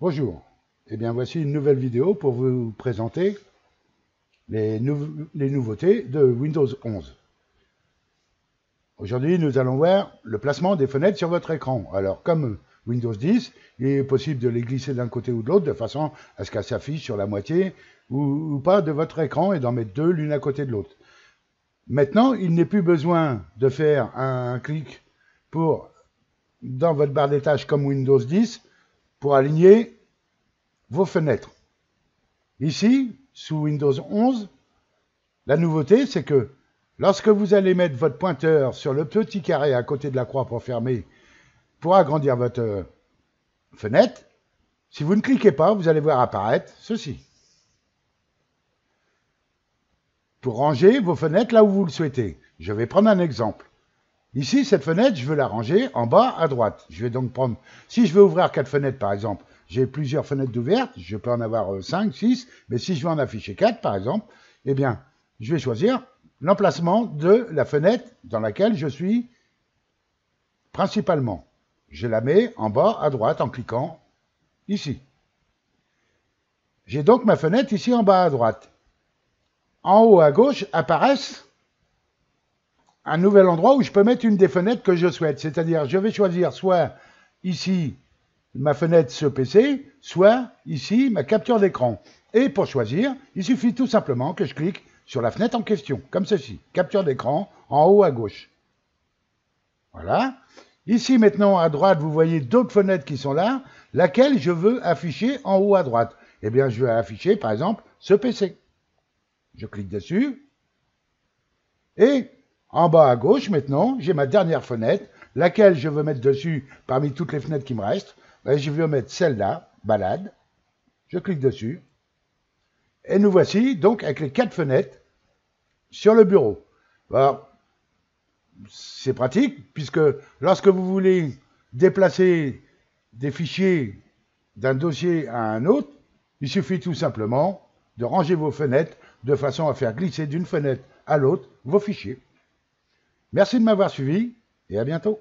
Bonjour, et eh bien voici une nouvelle vidéo pour vous présenter les, nouveautés de Windows 11. Aujourd'hui, nous allons voir le placement des fenêtres sur votre écran. Alors, comme Windows 10, il est possible de les glisser d'un côté ou de l'autre de façon à ce qu'elles s'affichent sur la moitié ou, pas de votre écran et d'en mettre deux l'une à côté de l'autre. Maintenant, il n'est plus besoin de faire un, un clic pour dans votre barre des tâches comme Windows 10 pour aligner vos fenêtres. Ici, sous Windows 11, la nouveauté, c'est que lorsque vous allez mettre votre pointeur sur le petit carré à côté de la croix pour fermer, pour agrandir votre euh, fenêtre, si vous ne cliquez pas, vous allez voir apparaître ceci. Pour ranger vos fenêtres là où vous le souhaitez. Je vais prendre un exemple. Ici, cette fenêtre, je veux la ranger en bas à droite. Je vais donc prendre, si je veux ouvrir quatre fenêtres par exemple, j'ai plusieurs fenêtres ouvertes. je peux en avoir 5, euh, 6, mais si je veux en afficher 4 par exemple, eh bien, je vais choisir l'emplacement de la fenêtre dans laquelle je suis principalement. Je la mets en bas à droite en cliquant ici. J'ai donc ma fenêtre ici en bas à droite. En haut à gauche apparaissent un nouvel endroit où je peux mettre une des fenêtres que je souhaite. C'est-à-dire, je vais choisir soit ici ma fenêtre ce PC, soit ici ma capture d'écran. Et pour choisir, il suffit tout simplement que je clique sur la fenêtre en question, comme ceci. Capture d'écran en haut à gauche. Voilà. Ici maintenant à droite, vous voyez d'autres fenêtres qui sont là, laquelle je veux afficher en haut à droite. Eh bien, je vais afficher par exemple ce PC. Je clique dessus. Et en bas à gauche, maintenant, j'ai ma dernière fenêtre, laquelle je veux mettre dessus parmi toutes les fenêtres qui me restent. je veux mettre celle-là, balade. Je clique dessus. Et nous voici donc avec les quatre fenêtres sur le bureau. Alors, c'est pratique, puisque lorsque vous voulez déplacer des fichiers d'un dossier à un autre, il suffit tout simplement de ranger vos fenêtres de façon à faire glisser d'une fenêtre à l'autre vos fichiers. Merci de m'avoir suivi et à bientôt.